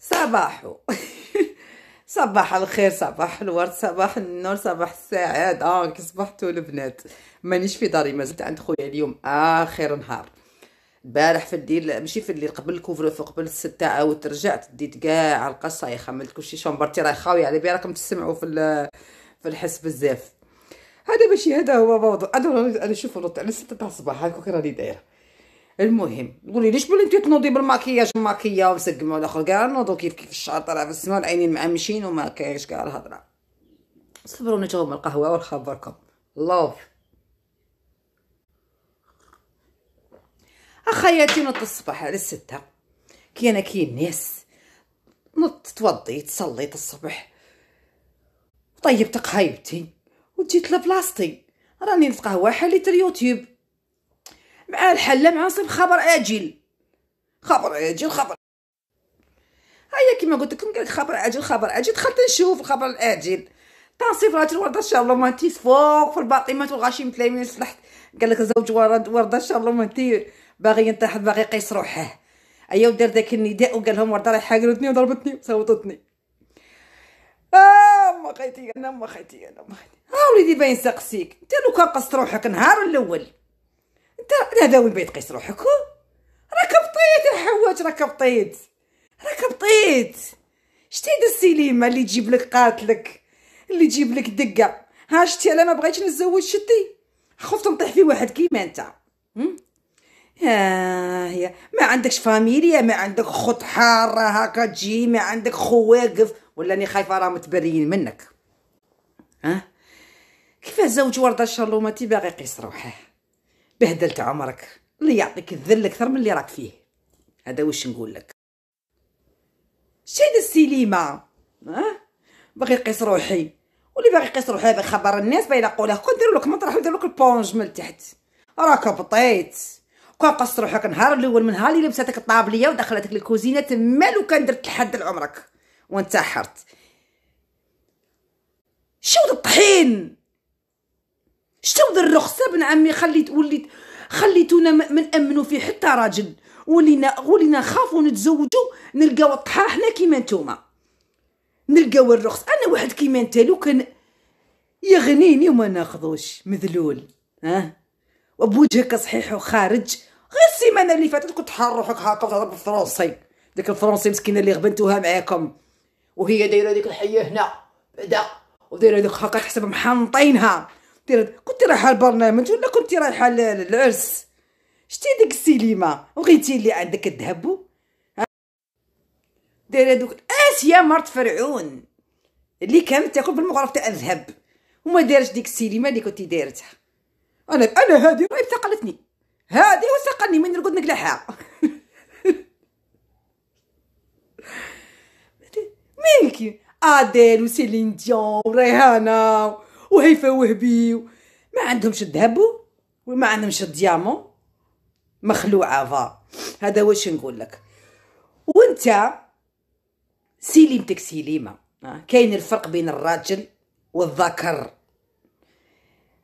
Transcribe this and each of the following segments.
صباحو صباح الخير صباح الورد صباح النور صباح السعادة آه صبحتو البنات مانيش في داري مازلت عند خويا اليوم آخر نهار البارح في الديل ماشي في الليل قبل الكوفروف قبل الستة عاودت رجعت ديت كاع على القصايخ عملت كلشي شومبرتي راهي خاوية على بالي راكم تسمعوا في في الحس بزاف هذا ماشي هذا هو موضوع انا انا شوف على الستة تاع الصباح هاكوك راني دايره المهم تقولي ليش بلي انت تنوضي بالماكياج ماكيه ومسقمه والاخر كاع نوضو كيف كيف الشعر طالع في السماء العينين معمشين وما كاينش كاع الهضره صبروا من القهوه ونخبركم لوف اخياتي نوض الصباح على الستة كي انا كي الناس نط توضيت صليت الصبح طيبت قهيبتي وجيت لبلاصتي راني نتقهوى حليت اليوتيوب مع الحلة مع صيب خبر آجل خبر آجل خبر هيا كيما قلت لكم قالك خبر آجل خبر آجل دخلت نشوف الخبر الآجل تنصيف راجل وردة شارلومانتي فوق في الباطيمات والغاشي متلايمين صلحت قال لك زوج ورد وردة شارلومانتي باغي ينطيح باغي يقيس روحه ايا أيوه، ودار داك النداء وقال لهم وردة راهي حاقرتني وضربتني وصوتتني اه ما خيتي انا ما خيتي انا ما خيتي ها وليدي باين ساقسيك انت لو كان قصت روحك نهار الاول انت هذا وين قيس روحك راك بطيت الحواج راك بطيت راك بطيت شتي هاد السليمه اللي تجيب لك قاتلك اللي تجيب لك دقه ها شتي انا ما بغيتش نتزوج شتي خفت نطيح في واحد كيما انت ها هي ما عندكش فاميليا ما عندك خط حاره هكا تجي ما عندك خو واقف ولا اني خايفه راه متبريين منك ها كيفاه زوج ورده الشرلومه تي باغي يقيس روحه بهدلت عمرك اللي يعطيك الذل اكثر من اللي راك فيه هذا واش نقول لك شاد السليمه ها باغي يقيس روحي واللي باغي يقيس روحي باغي خبر الناس باغي يقولها كون ديروا لك مطرح وديروا لك البونج من تحت راك بطيت كون قص روحك نهار الاول من نهار اللي لبساتك الطابليه ودخلتك للكوزينه تما لو كان درت لحد لعمرك وانتحرت شو الطحين شتو ذا الرخصه بن عمي خليت وليت خليتونا من أمنوا فيه حتى راجل ولينا ولينا خافوا نتزوجوا نلقاو طحاحنا كيما نتوما نلقاو الرخص انا واحد كيما نتا لو كان يغنيني وما ناخذوش مذلول ها وبوجهك صحيح وخارج غير السيمانه اللي فاتت كنت حار روحك هاكا تهضر بالفرنسي ديك الفرنسي مسكينه اللي غبنتوها معاكم وهي دايره ديك الحيه هنا بعدا ودايره ديك هاكا تحسب محنطينها كنتي رايحه البرنامج ولا كنتي رايحه للعرس شتي ديك السينما وغيتي اللي عندك الذهب دايره دوك اسيا مرت فرعون اللي كانت تاكل بالمغرف تاع الذهب وما دارش ديك السينما اللي كنتي دايرتها انا انا هادي راهي ثقلتني هادي وثقلني من رقد نقلعها مالك ادير آه، وسيلين ديون وريهانا وهيفا وهبي ما عندهمش الذهب وما عندهمش الديامون مخلوعه فا هذا واش نقول لك وانت سليمتك سليمه آه، كاين الفرق بين الراجل والذكر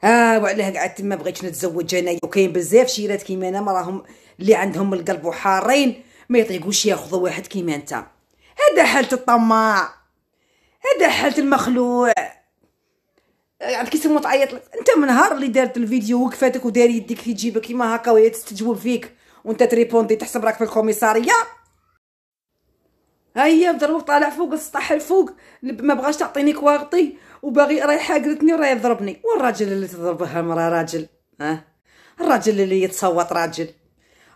اه وعلاه قعدت تما بغيتش نتزوج انايا وكاين بزاف شيرات كيما انا راهم اللي عندهم القلب وحارين ما يطيقوش ياخذوا واحد كيما انت هذا حالة الطماع هذا حالة المخلوع كي كيسمو تعيط انت من نهار اللي دارت الفيديو وقفاتك ودار يديك في جيبك كيما هكا وهي تستجوب فيك وانت تريبوندي تحسب راك في الكوميساريه ها هي طالع فوق السطح الفوق ما بغاش تعطيني كواغطي وباغي رايحه قلتني وراي يضربني والراجل اللي تضربها مرا راجل ها الراجل اللي يتصوت راجل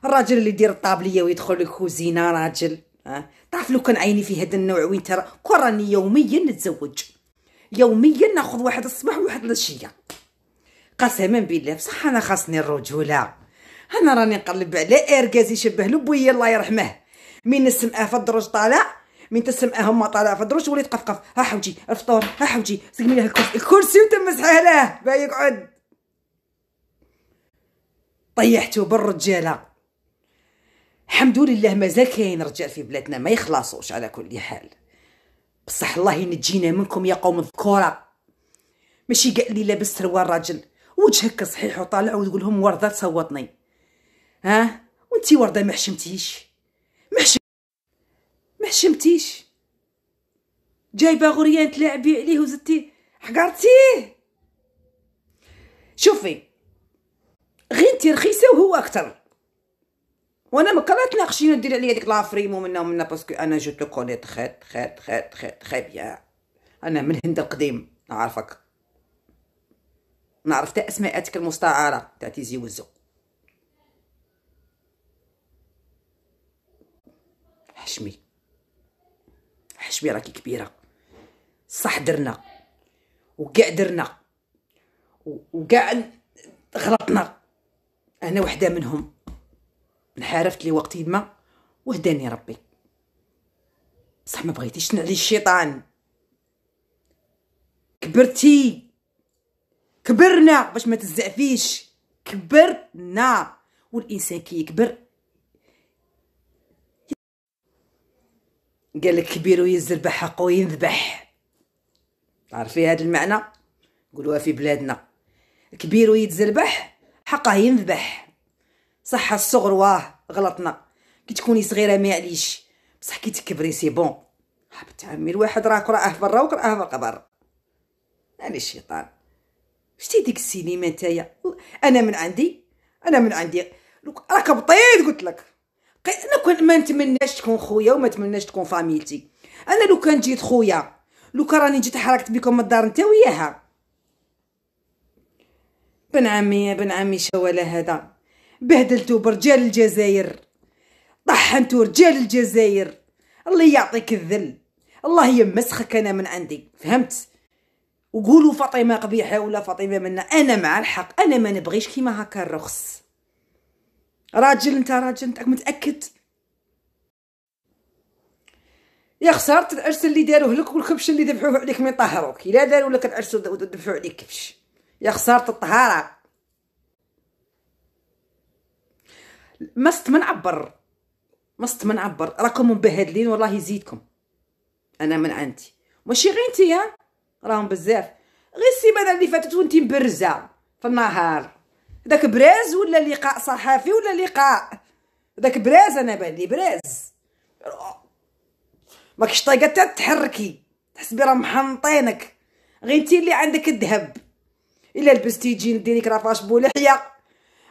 الراجل اللي يدير الطابليه ويدخل الكوزينه راجل ها تعرف لو كان عيني في هذا النوع وين ترى كراني يوميا نتزوج يوميا ناخذ واحد الصباح وواحد العشيه قسما بالله بصح انا خاصني الرجوله انا راني نقلب على اركاز يشبه لبويا الله يرحمه من السماء في الدرج طالع من تسمعه هما طالع في الدرج وليت قفقف ها حوجي الفطور ها حوجي سقمي له الكرسي الكرسي وتمسحه له با يقعد طيحته بالرجاله الحمد لله مازال كاين رجال في بلادنا ما يخلصوش على كل حال بصح الله ينجينا منكم يا قوم الذكورة ماشي قال لي لابس سروال راجل وجهك صحيح وطالع وتقول لهم وردة تصوتني ها وانتي وردة ما حشمتيش ما حشمتيش جايبه غريان تلعبي عليه وزدتي حقرتيه شوفي غير انتي رخيصه وهو اكثر وانا ما كنتناقشي دير عليا ديك لافريمو منا ومنا باسكو انا جو تو كوني تخي تخي تخي تخي تخي بيان انا من الهند القديم نعرفك نعرف تا اسماءاتك المستعاره تاع تيزي وزو حشمي حشمي راكي كبيره صح درنا وكاع درنا وكاع غلطنا انا وحده منهم انحرفت لي وقت ما وهداني ربي بصح ما بغيتيش نعلي الشيطان كبرتي كبرنا باش ما تزعفيش كبرنا والانسان كيكبر قال لك كبير ويزربح حقه ينذبح تعرفي هذا المعنى قولوها في بلادنا كبير ويتزربح حقه ينذبح صح الصغر واه غلطنا كي تكوني صغيره معليش بصح كي تكبري سي بون هبط عمي الواحد راك راه برا وكراه في القبر انا الشيطان شتي ديك السينما نتايا انا من عندي انا من عندي راك بطيت قلت لك انا كنت ما نتمناش تكون خويا وما نتمناش تكون فاميلتي انا لو كان جيت خويا لو كان راني جيت حركت بكم من الدار نتا وياها بن عمي يا بن عمي شوالا هذا بهدلتوا برجال الجزائر طحنتوا رجال الجزائر الله يعطيك الذل الله يمسخك انا من عندي فهمت وقولوا فاطمه قبيحه ولا فاطمه منا انا مع الحق انا ما نبغيش كيما هكا الرخص راجل انت راجل انت متاكد يا خسارة العرس اللي داروه لك والكبش اللي ذبحوه عليك ما يطهروك الا داروا لك العرس وذبحوا عليك كبش يا خسارة الطهارة مست منعبر مست منعبر راكم مبهدلين والله يزيدكم انا من عندي ماشي غير يا راهم بزاف غير السيمانه اللي فاتت وانتي مبرزه في النهار داك براز ولا لقاء صحفي ولا لقاء داك براز انا بالي براز ماكش طايقه تتحركي تحركي تحسبي راه محنطينك غير انتي اللي عندك الذهب الا لبستي جين ديريك رافاش بولحيه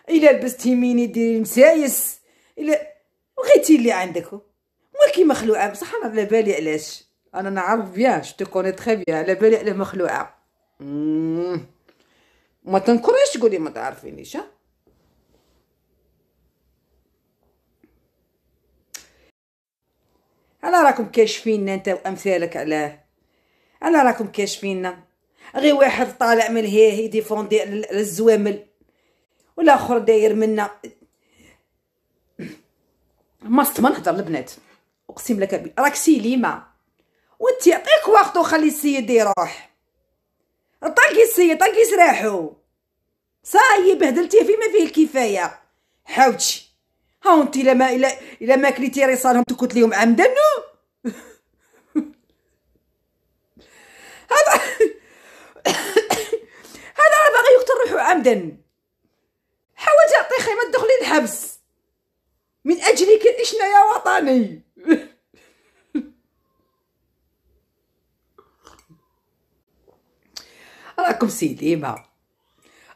الا لبستي ميني ديري مسايس الا بغيتي اللي عندك ولكن مخلوعه بصح انا على بالي علاش انا نعرف بيان جو كوني تري بيان على بالي على مخلوعه ما تنكرش تقولي ما تعرفينيش ها انا راكم كاشفيننا انت وامثالك علاه انا راكم كاشفيننا غير واحد طالع من هي يديفوندي على الزوامل والاخر داير منا ما ما نهضر البنات اقسم لك راك سيليما وانت يعطيك وقت وخلي السيد يروح طلقي السيد طلقي سراحو صاي بهدلتيه فيما فيه الكفايه حاوتشي ها انت الا ما الا الا ما كليتي رصالهم تكوت ليهم عمدا هذا هذا راه باغي يقتل روحو عمدا الحبس من أجلك عشنا يا وطني راكم سيديما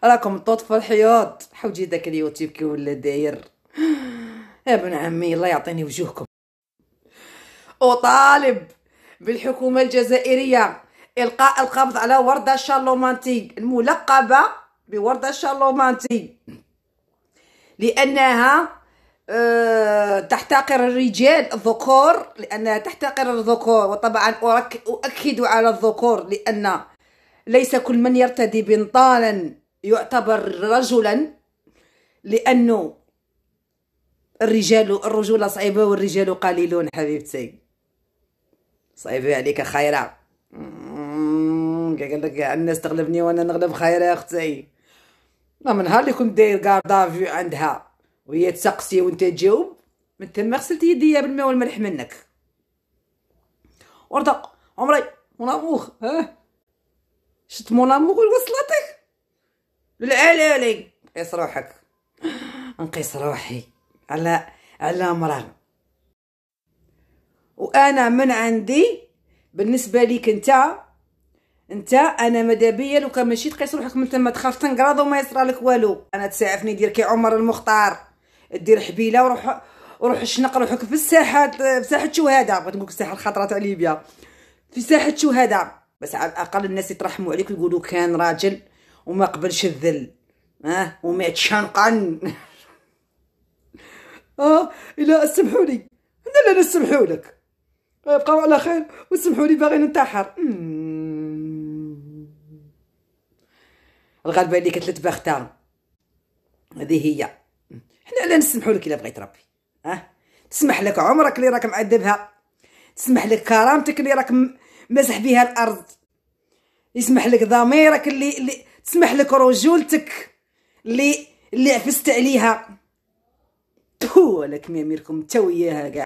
راكم طوط في الحياض حوجي داك اليوتيوب كي ولا داير يا ابن عمي الله يعطيني وجوهكم أطالب بالحكومة الجزائرية إلقاء القبض على وردة شارلومانتي الملقبة بوردة شارلومانتي لأنها آه، تحتقر الرجال الذكور لأنها تحتقر الذكور وطبعا أؤكد على الذكور لأن ليس كل من يرتدي بنطالا يعتبر رجلا لأنه الرجال الرجولة صعيبة والرجال قليلون حبيبتي صعيبة عليك خيرة قال لك الناس تغلبني وانا نغلب خيرة يا اختي نعم، من نهار اللي كنت داير كاردا فيو عندها وهي تسقسي وانت تجاوب من تما غسلت يديا بالماء والملح منك ورطق عمري مون امور ها شت مون امور وصلتك للعلالي قيس روحك نقيس روحي على على مران وانا من عندي بالنسبه ليك انت انت انا مدابيا لو كان ماشي تقيس روحك من تما تخاف تنقرض وما يصرى لك والو انا تسعفني دير كي عمر المختار دير حبيله وروح وروح شنق روحك في الساحه في ساحه الشهداء بغيت نقول الساحه الخطره تاع ليبيا في ساحه الشهداء بس على الاقل الناس يترحموا عليك ويقولوا كان راجل وما قبلش الذل اه ومات شنقا اه الا اسمحوا لي انا لا نسمحوا لك بقاو على خير وسمحوا لي باغي ننتحر الغلبه اللي كتلت باختارهم هذه هي حنا لا نسمحوا لك الا بغيت ربي اه تسمح لك عمرك اللي راك معذبها تسمح لك كرامتك اللي راك مسح بها الارض يسمح لك ضميرك اللي, اللي تسمح لك رجولتك اللي اللي عفست عليها تو لك ميميركم تا وياها كاع